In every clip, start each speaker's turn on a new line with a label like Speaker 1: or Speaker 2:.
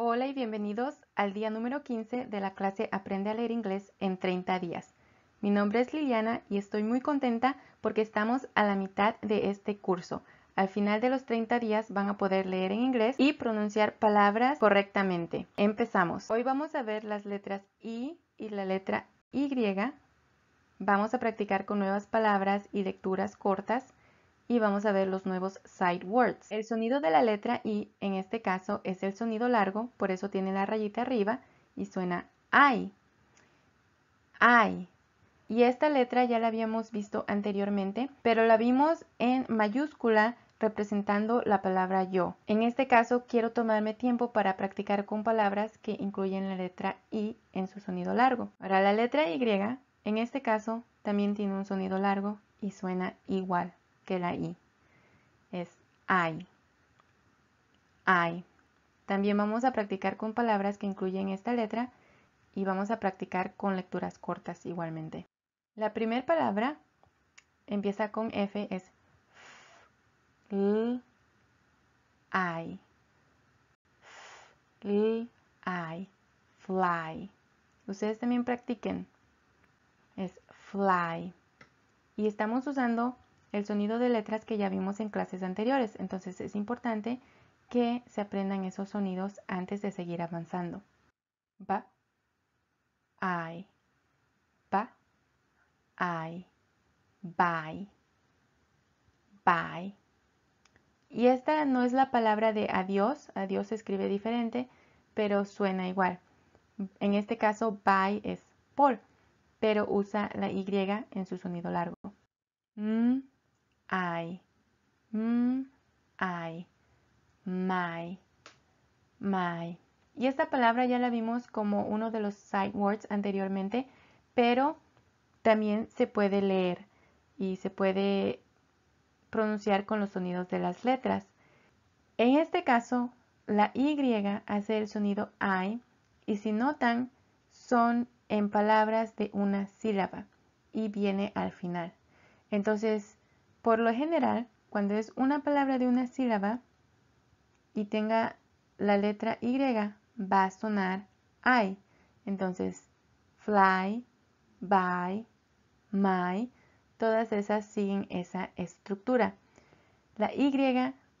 Speaker 1: Hola y bienvenidos al día número 15 de la clase Aprende a leer inglés en 30 días. Mi nombre es Liliana y estoy muy contenta porque estamos a la mitad de este curso. Al final de los 30 días van a poder leer en inglés y pronunciar palabras correctamente. Empezamos. Hoy vamos a ver las letras I y la letra Y. Vamos a practicar con nuevas palabras y lecturas cortas y vamos a ver los nuevos side words. El sonido de la letra I en este caso es el sonido largo, por eso tiene la rayita arriba y suena I. ay. Y esta letra ya la habíamos visto anteriormente, pero la vimos en mayúscula representando la palabra yo. En este caso quiero tomarme tiempo para practicar con palabras que incluyen la letra I en su sonido largo. Ahora la letra Y en este caso también tiene un sonido largo y suena igual que la I. Es I. I. También vamos a practicar con palabras que incluyen esta letra y vamos a practicar con lecturas cortas igualmente. La primera palabra empieza con F, es F, L, I. F, L, I. Fly. Ustedes también practiquen. Es fly. Y estamos usando el sonido de letras que ya vimos en clases anteriores, entonces es importante que se aprendan esos sonidos antes de seguir avanzando. Ba, ai, ba, ai, bye, bye. Y esta no es la palabra de adiós, adiós se escribe diferente, pero suena igual. En este caso, bye es por, pero usa la Y en su sonido largo. Mm. I, m, mm, I, my, my. Y esta palabra ya la vimos como uno de los side words anteriormente, pero también se puede leer y se puede pronunciar con los sonidos de las letras. En este caso, la Y hace el sonido I y si notan, son en palabras de una sílaba y viene al final. Entonces, por lo general, cuando es una palabra de una sílaba y tenga la letra Y, va a sonar I. Entonces, fly, by, my, todas esas siguen esa estructura. La Y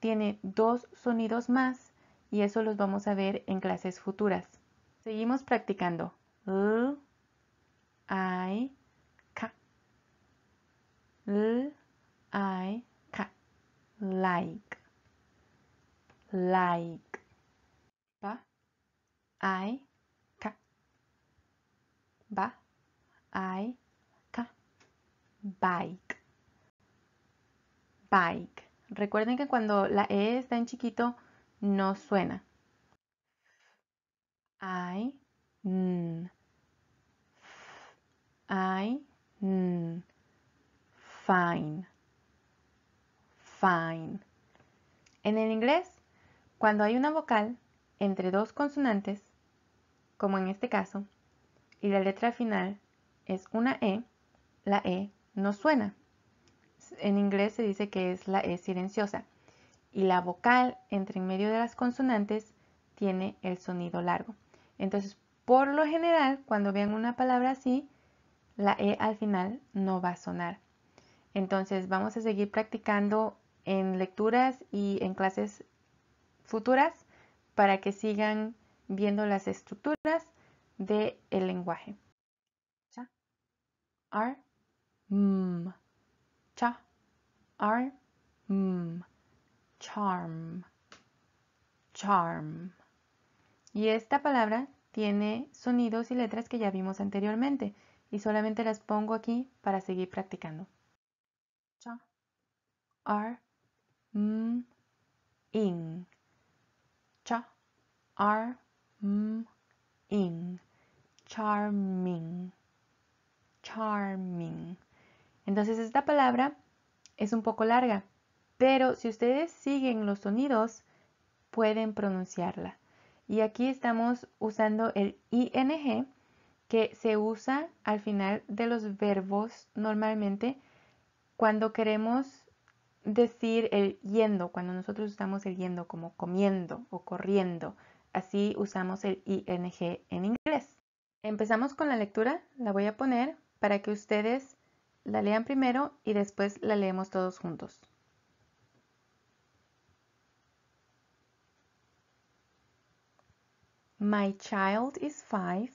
Speaker 1: tiene dos sonidos más y eso los vamos a ver en clases futuras. Seguimos practicando. L, I, K. L, I ka like like ba I ka ba I ka bike bike. Recuerden que cuando la E está en chiquito no suena. I n I n fine fine. En el inglés, cuando hay una vocal entre dos consonantes, como en este caso, y la letra final es una E, la E no suena. En inglés se dice que es la E silenciosa. Y la vocal entre en medio de las consonantes tiene el sonido largo. Entonces, por lo general, cuando vean una palabra así, la E al final no va a sonar. Entonces, vamos a seguir practicando en lecturas y en clases futuras para que sigan viendo las estructuras del el lenguaje. Cha, ar, mm, cha, ar, mm, charm, charm. Y esta palabra tiene sonidos y letras que ya vimos anteriormente y solamente las pongo aquí para seguir practicando. Cha, ar, m, ing. Cha, r m, ing. Charming. Charming. Entonces esta palabra es un poco larga, pero si ustedes siguen los sonidos, pueden pronunciarla. Y aquí estamos usando el ing que se usa al final de los verbos normalmente cuando queremos decir el yendo cuando nosotros usamos el yendo como comiendo o corriendo. Así usamos el ing en inglés. Empezamos con la lectura. La voy a poner para que ustedes la lean primero y después la leemos todos juntos. My child is five.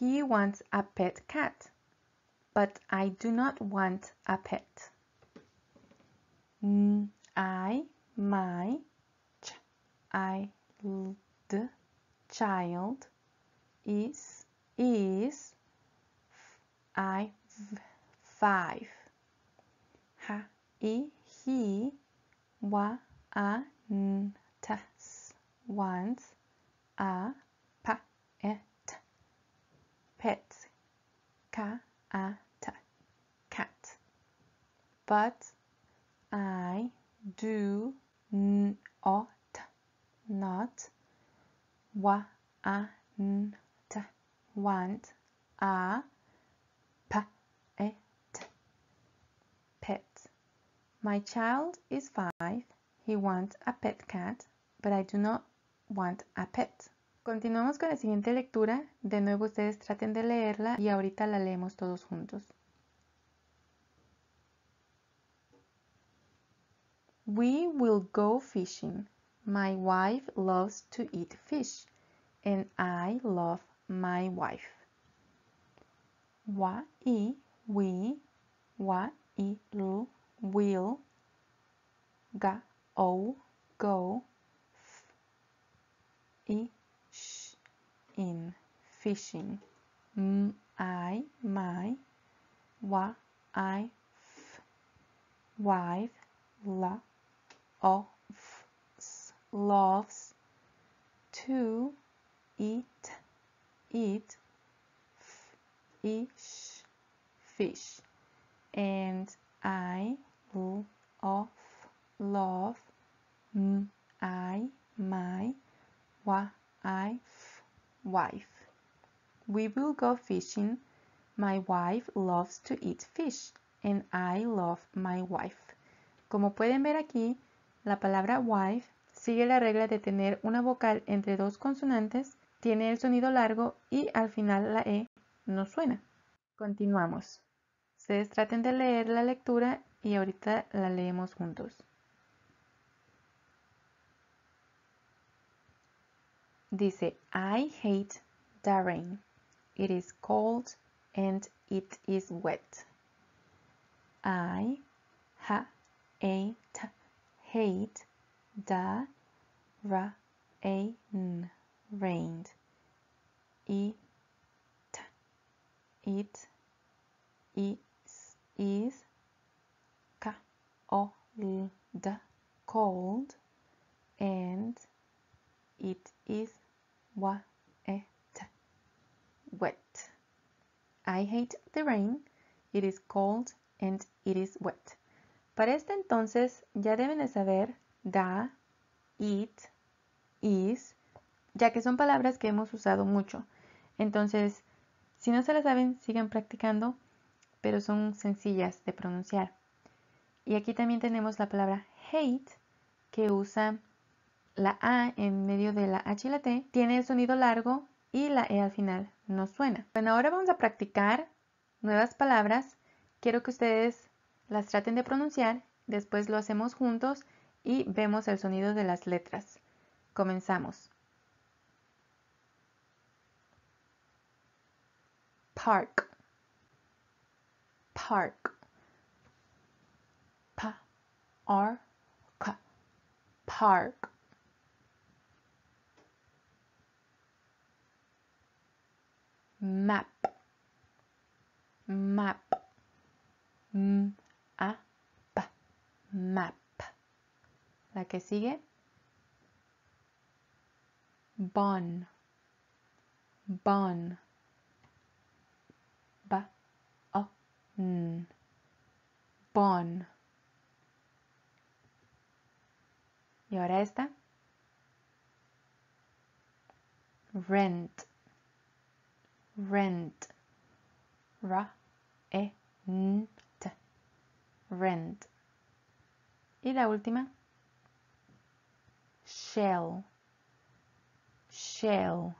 Speaker 1: He wants a pet cat, but I do not want a pet. I, my, ch, the child, is, is, I, v, five. Ha, i, he, wa, a, n, tas, once, a, pa, et, pet, ka, a, ta, cat. But, I do not not want want a pet pet. My child is five. He wants a pet cat, but I do not want a pet. Continuamos con la siguiente lectura. De nuevo ustedes traten de leerla y ahorita la leemos todos juntos. We will go fishing. My wife loves to eat fish, and I love my wife. Wa-i, we, wa-i, lu will, ga-o, go, f, in, fishing. M-i, my, wa-i, f, wife, love of loves to eat eat fish fish and I of love I my wife wife we will go fishing my wife loves to eat fish and I love my wife como pueden ver aquí La palabra wife sigue la regla de tener una vocal entre dos consonantes, tiene el sonido largo y al final la E no suena. Continuamos. Ustedes traten de leer la lectura y ahorita la leemos juntos. Dice, I hate the rain. It is cold and it is wet. I ha hate the rain. rained it it is is cold. cold and it is wet. wet I hate the rain it is cold and it is wet Para este entonces ya deben de saber da, it, is, ya que son palabras que hemos usado mucho. Entonces, si no se las saben, sigan practicando, pero son sencillas de pronunciar. Y aquí también tenemos la palabra hate, que usa la A en medio de la H y la T, tiene el sonido largo y la E al final no suena. Bueno, ahora vamos a practicar nuevas palabras. Quiero que ustedes las traten de pronunciar, después lo hacemos juntos y vemos el sonido de las letras. Comenzamos. Park. Park. Pa. R. K. Park. Map. Map. M. A, map. La que sigue, bon, bon, ba, o, n, bon. Y ahora esta, rent, rent, ra, e, n, rent. Y la última, shell, shell,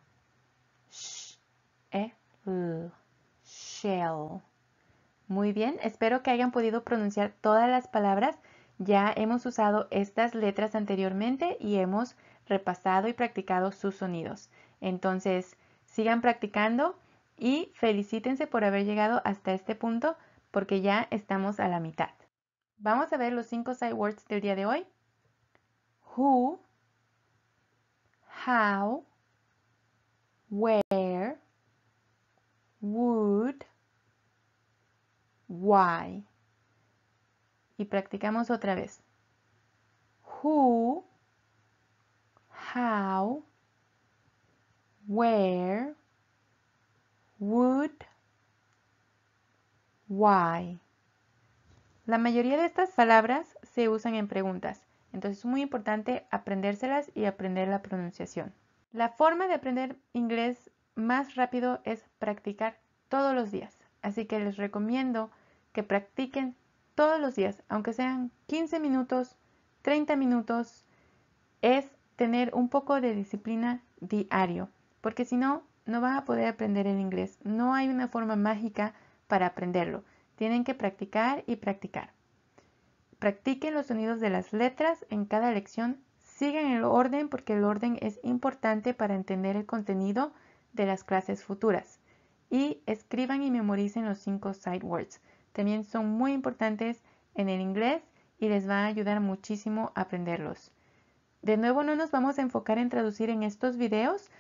Speaker 1: sh -e eh, -l, shell. Muy bien, espero que hayan podido pronunciar todas las palabras. Ya hemos usado estas letras anteriormente y hemos repasado y practicado sus sonidos. Entonces, sigan practicando y felicítense por haber llegado hasta este punto porque ya estamos a la mitad. Vamos a ver los cinco sight words del día de hoy. Who, how, where, would, why. Y practicamos otra vez. Who, how, where, would, why. La mayoría de estas palabras se usan en preguntas, entonces es muy importante aprendérselas y aprender la pronunciación. La forma de aprender inglés más rápido es practicar todos los días, así que les recomiendo que practiquen todos los días, aunque sean 15 minutos, 30 minutos, es tener un poco de disciplina diario, porque si no, no van a poder aprender el inglés. No hay una forma mágica para aprenderlo. Tienen que practicar y practicar. Practiquen los sonidos de las letras en cada lección. Sigan el orden porque el orden es importante para entender el contenido de las clases futuras. Y escriban y memoricen los cinco sight words. También son muy importantes en el inglés y les va a ayudar muchísimo a aprenderlos. De nuevo no nos vamos a enfocar en traducir en estos videos.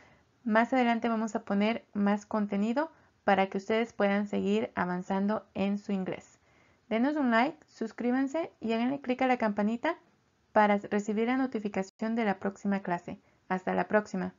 Speaker 1: Más adelante vamos a poner más contenido para que ustedes puedan seguir avanzando en su inglés. Denos un like, suscríbanse y háganle clic a la campanita para recibir la notificación de la próxima clase. Hasta la próxima.